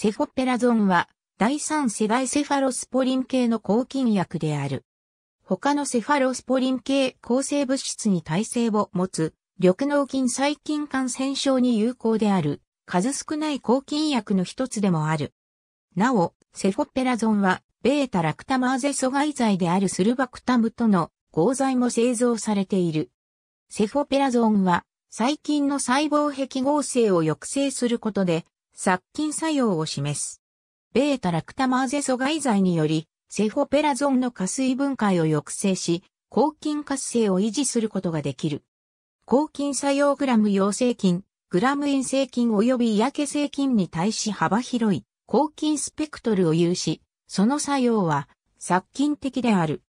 セフォペラゾンは、第三世代セファロスポリン系の抗菌薬である。他のセファロスポリン系抗生物質に耐性を持つ、緑脳菌細菌感染症に有効である、数少ない抗菌薬の一つでもある。なお、セフォペラゾンは、ベータラクタマーゼ阻害剤であるスルバクタムとの合剤も製造されている。セフォペラゾンは、細菌の細胞壁合成を抑制することで、殺菌作用を示す。ベータラクタマーゼ阻害剤により、セフォペラゾンの加水分解を抑制し、抗菌活性を維持することができる。抗菌作用グラム陽性菌、グラム陰性菌及び嫌気性菌に対し幅広い抗菌スペクトルを有し、その作用は殺菌的である。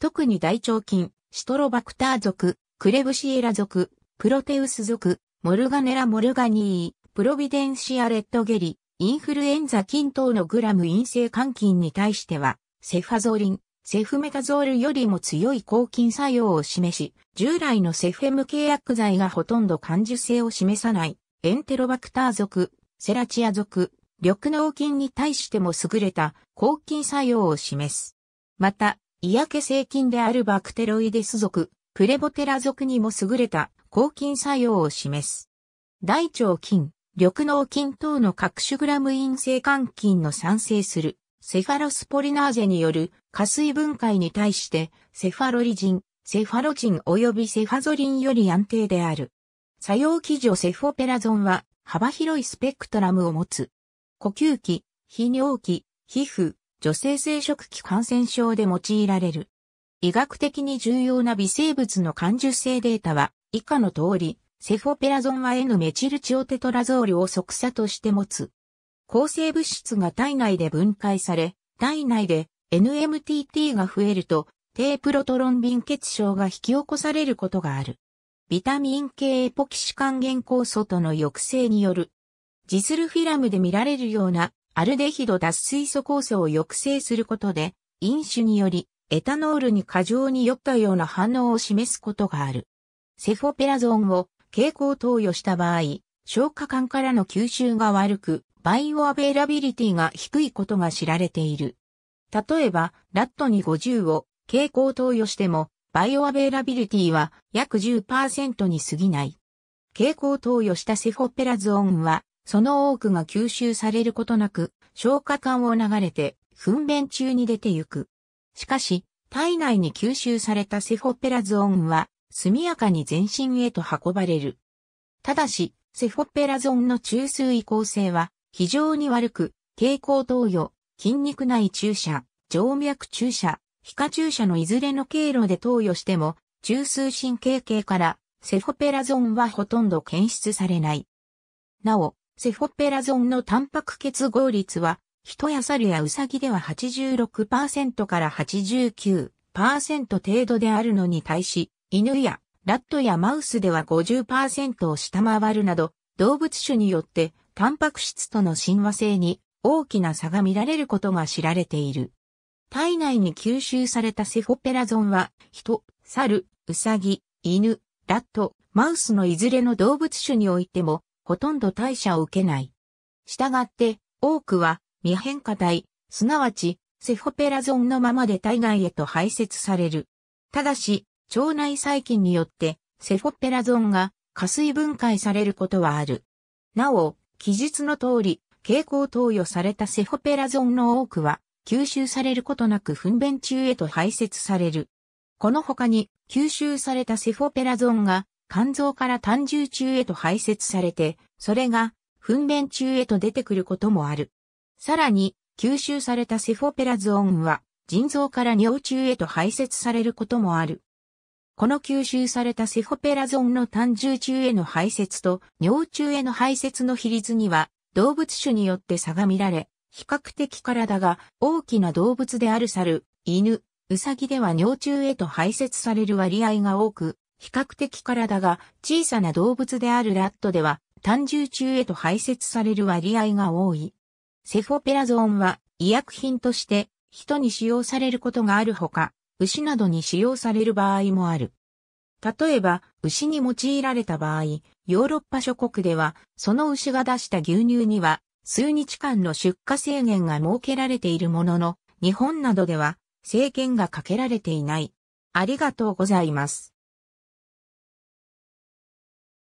特に大腸菌、シトロバクター属、クレブシエラ属、プロテウス属、モルガネラ・モルガニー、プロビデンシアレッドゲリ、インフルエンザ菌等のグラム陰性肝菌に対しては、セファゾリン、セフメタゾールよりも強い抗菌作用を示し、従来のセフェム系薬剤がほとんど感受性を示さない、エンテロバクター属、セラチア属、緑脳菌に対しても優れた抗菌作用を示す。また、嫌気性菌であるバクテロイデス属、プレボテラ属にも優れた抗菌作用を示す。大腸菌、緑脳菌等の各種グラム陰性肝菌の産生するセファロスポリナーゼによる加水分解に対してセファロリジン、セファロチン及びセファゾリンより安定である。作用基準セフォペラゾンは幅広いスペクトラムを持つ。呼吸器、泌尿器、皮膚、女性生殖器感染症で用いられる。医学的に重要な微生物の感受性データは以下の通り、セフォペラゾンは N メチルチオテトラゾールを即座として持つ。抗生物質が体内で分解され、体内で NMTT が増えると、低プロトロン貧血症が引き起こされることがある。ビタミン系エポキシ還元酵素との抑制による、ジスルフィラムで見られるようなアルデヒド脱水素酵素を抑制することで、飲酒によりエタノールに過剰に酔ったような反応を示すことがある。セフォペラゾンを蛍光投与した場合、消化管からの吸収が悪く、バイオアベイラビリティが低いことが知られている。例えば、ラットに50を蛍光投与しても、バイオアベイラビリティは約10%に過ぎない。蛍光投与したセフォペラズオンは、その多くが吸収されることなく、消化管を流れて、糞便中に出てゆく。しかし、体内に吸収されたセフォペラズオンは、速やかに全身へと運ばれる。ただし、セフォペラゾンの中枢移行性は非常に悪く、蛍光投与、筋肉内注射、静脈注射、皮下注射のいずれの経路で投与しても、中枢神経系からセフォペラゾンはほとんど検出されない。なお、セフォペラゾンのタンパク結合率は、人や猿やウサギでは86%から89%程度であるのに対し、犬やラットやマウスでは50%を下回るなど、動物種によってタンパク質との親和性に大きな差が見られることが知られている。体内に吸収されたセホペラゾンは、人、猿、ウサギ、犬、ラット、マウスのいずれの動物種においても、ほとんど代謝を受けない。したがって、多くは未変化体、すなわちセホペラゾンのままで体外へと排泄される。ただし、腸内細菌によってセフォペラゾンが加水分解されることはある。なお、記述の通り、蛍光投与されたセフォペラゾンの多くは吸収されることなく糞便中へと排泄される。この他に吸収されたセフォペラゾンが肝臓から胆汁中へと排泄されて、それが糞便中へと出てくることもある。さらに、吸収されたセフォペラゾーンは腎臓から尿中へと排泄されることもある。この吸収されたセホペラゾンの単獣中への排泄と尿中への排泄の比率には動物種によって差が見られ、比較的体が大きな動物である猿、犬、ウサギでは尿中へと排泄される割合が多く、比較的体が小さな動物であるラットでは単獣中へと排泄される割合が多い。セフォペラゾーンは医薬品として人に使用されることがあるほか、牛などに使用される場合もある。例えば、牛に用いられた場合、ヨーロッパ諸国では、その牛が出した牛乳には、数日間の出荷制限が設けられているものの、日本などでは、制限がかけられていない。ありがとうございます。